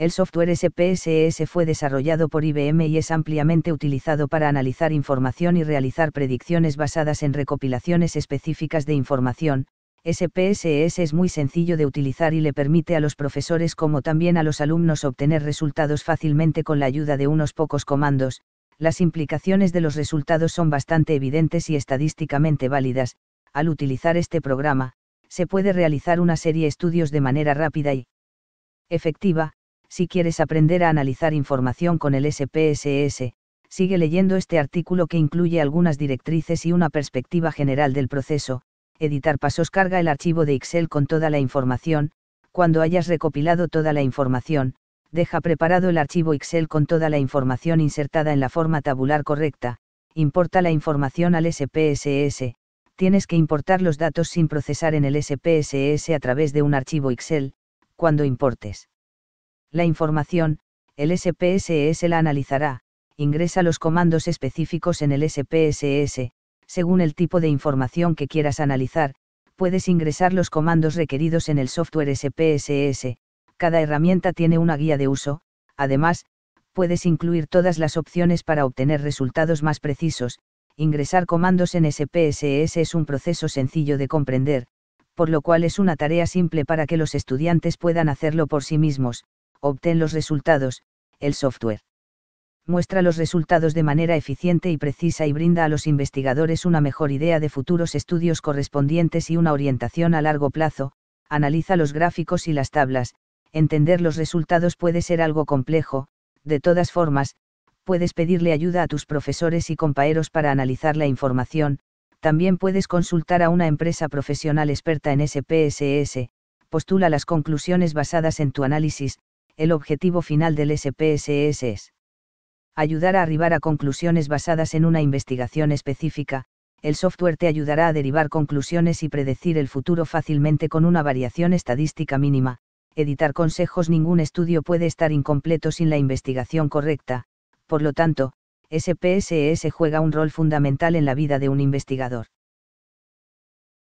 El software SPSS fue desarrollado por IBM y es ampliamente utilizado para analizar información y realizar predicciones basadas en recopilaciones específicas de información. SPSS es muy sencillo de utilizar y le permite a los profesores como también a los alumnos obtener resultados fácilmente con la ayuda de unos pocos comandos. Las implicaciones de los resultados son bastante evidentes y estadísticamente válidas. Al utilizar este programa, se puede realizar una serie de estudios de manera rápida y efectiva, si quieres aprender a analizar información con el SPSS, sigue leyendo este artículo que incluye algunas directrices y una perspectiva general del proceso. Editar pasos carga el archivo de Excel con toda la información. Cuando hayas recopilado toda la información, deja preparado el archivo Excel con toda la información insertada en la forma tabular correcta. Importa la información al SPSS. Tienes que importar los datos sin procesar en el SPSS a través de un archivo Excel, cuando importes la información, el SPSS la analizará, ingresa los comandos específicos en el SPSS, según el tipo de información que quieras analizar, puedes ingresar los comandos requeridos en el software SPSS, cada herramienta tiene una guía de uso, además, puedes incluir todas las opciones para obtener resultados más precisos, ingresar comandos en SPSS es un proceso sencillo de comprender, por lo cual es una tarea simple para que los estudiantes puedan hacerlo por sí mismos, obtén los resultados, el software muestra los resultados de manera eficiente y precisa y brinda a los investigadores una mejor idea de futuros estudios correspondientes y una orientación a largo plazo, analiza los gráficos y las tablas, entender los resultados puede ser algo complejo, de todas formas, puedes pedirle ayuda a tus profesores y compañeros para analizar la información, también puedes consultar a una empresa profesional experta en SPSS, postula las conclusiones basadas en tu análisis, el objetivo final del SPSS es ayudar a arribar a conclusiones basadas en una investigación específica, el software te ayudará a derivar conclusiones y predecir el futuro fácilmente con una variación estadística mínima, editar consejos ningún estudio puede estar incompleto sin la investigación correcta, por lo tanto, SPSS juega un rol fundamental en la vida de un investigador.